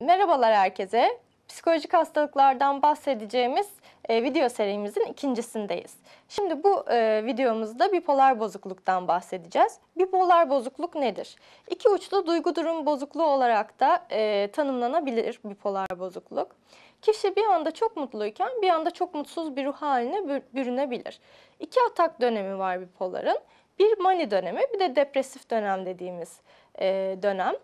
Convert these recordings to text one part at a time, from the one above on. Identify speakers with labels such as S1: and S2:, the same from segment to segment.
S1: Merhabalar herkese. Psikolojik hastalıklardan bahsedeceğimiz e, video serimizin ikincisindeyiz. Şimdi bu e, videomuzda bipolar bozukluktan bahsedeceğiz. Bipolar bozukluk nedir? İki uçlu duygu durum bozukluğu olarak da e, tanımlanabilir bipolar bozukluk. Kişi bir anda çok mutluyken bir anda çok mutsuz bir ruh haline bürünebilir. İki atak dönemi var bipoların. Bir mani dönemi bir de depresif dönem dediğimiz e, dönem.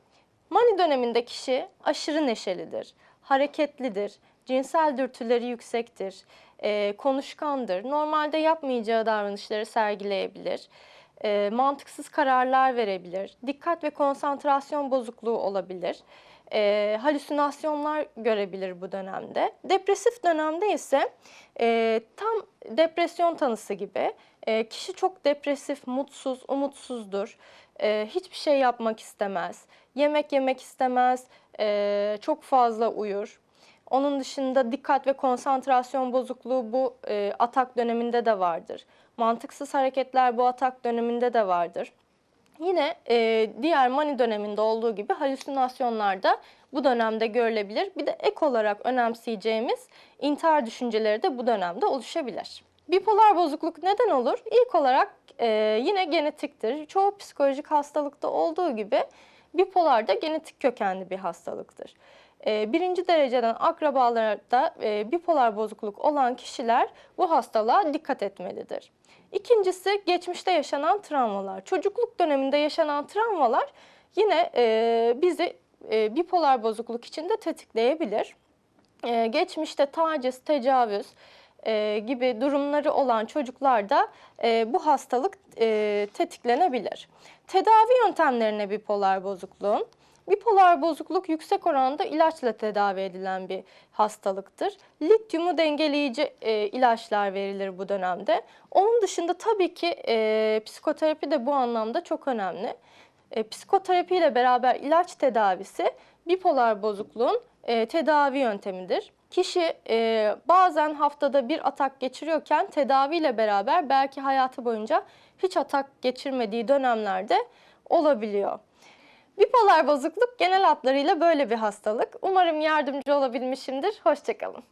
S1: Mani döneminde kişi aşırı neşelidir, hareketlidir, cinsel dürtüleri yüksektir, e, konuşkandır, normalde yapmayacağı davranışları sergileyebilir, e, mantıksız kararlar verebilir, dikkat ve konsantrasyon bozukluğu olabilir e, halüsinasyonlar görebilir bu dönemde. Depresif dönemde ise e, tam depresyon tanısı gibi e, kişi çok depresif, mutsuz, umutsuzdur. E, hiçbir şey yapmak istemez, yemek yemek istemez, e, çok fazla uyur. Onun dışında dikkat ve konsantrasyon bozukluğu bu e, atak döneminde de vardır. Mantıksız hareketler bu atak döneminde de vardır. Yine e, diğer mani döneminde olduğu gibi halüsinasyonlarda bu dönemde görülebilir. Bir de ek olarak önemseyeceğimiz intihar düşünceleri de bu dönemde oluşabilir. Bipolar bozukluk neden olur? İlk olarak e, yine genetiktir. Çoğu psikolojik hastalıkta olduğu gibi bipolar da genetik kökenli bir hastalıktır. Ee, birinci dereceden akrabalarda e, bipolar bozukluk olan kişiler bu hastalığa dikkat etmelidir. İkincisi geçmişte yaşanan travmalar. Çocukluk döneminde yaşanan travmalar yine e, bizi e, bipolar bozukluk içinde tetikleyebilir. Geçmişte taciz, tecavüz gibi durumları olan çocuklarda bu hastalık tetiklenebilir. Tedavi yöntemlerine bipolar bozukluğun Bipolar bozukluk yüksek oranda ilaçla tedavi edilen bir hastalıktır. Lityumu dengeleyici e, ilaçlar verilir bu dönemde. Onun dışında tabii ki e, psikoterapi de bu anlamda çok önemli. E, psikoterapi ile beraber ilaç tedavisi bipolar bozukluğun e, tedavi yöntemidir. Kişi e, bazen haftada bir atak geçiriyorken tedaviyle beraber belki hayatı boyunca hiç atak geçirmediği dönemlerde olabiliyor. Bipolar bozukluk genel adlarıyla böyle bir hastalık. Umarım yardımcı olabilmişimdir. Hoşçakalın.